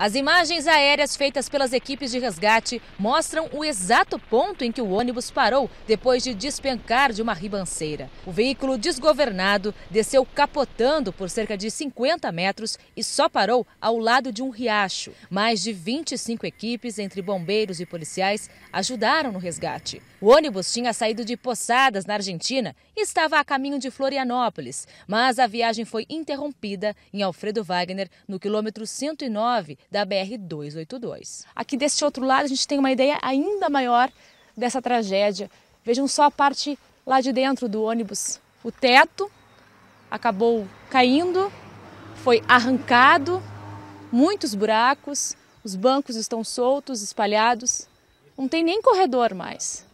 As imagens aéreas feitas pelas equipes de resgate mostram o exato ponto em que o ônibus parou depois de despencar de uma ribanceira. O veículo desgovernado desceu capotando por cerca de 50 metros e só parou ao lado de um riacho. Mais de 25 equipes, entre bombeiros e policiais, ajudaram no resgate. O ônibus tinha saído de Poçadas, na Argentina, e estava a caminho de Florianópolis, mas a viagem foi interrompida em Alfredo Wagner, no quilômetro 109, da BR-282. Aqui deste outro lado, a gente tem uma ideia ainda maior dessa tragédia. Vejam só a parte lá de dentro do ônibus. O teto acabou caindo, foi arrancado, muitos buracos, os bancos estão soltos, espalhados. Não tem nem corredor mais.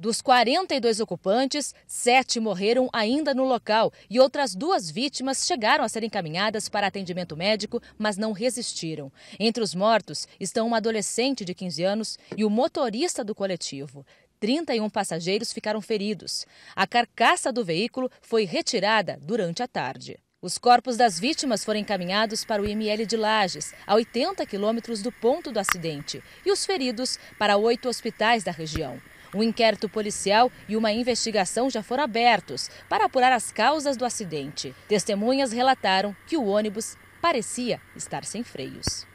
Dos 42 ocupantes, sete morreram ainda no local e outras duas vítimas chegaram a ser encaminhadas para atendimento médico, mas não resistiram. Entre os mortos estão uma adolescente de 15 anos e o motorista do coletivo. 31 passageiros ficaram feridos. A carcaça do veículo foi retirada durante a tarde. Os corpos das vítimas foram encaminhados para o IML de Lages, a 80 quilômetros do ponto do acidente, e os feridos para oito hospitais da região. Um inquérito policial e uma investigação já foram abertos para apurar as causas do acidente. Testemunhas relataram que o ônibus parecia estar sem freios.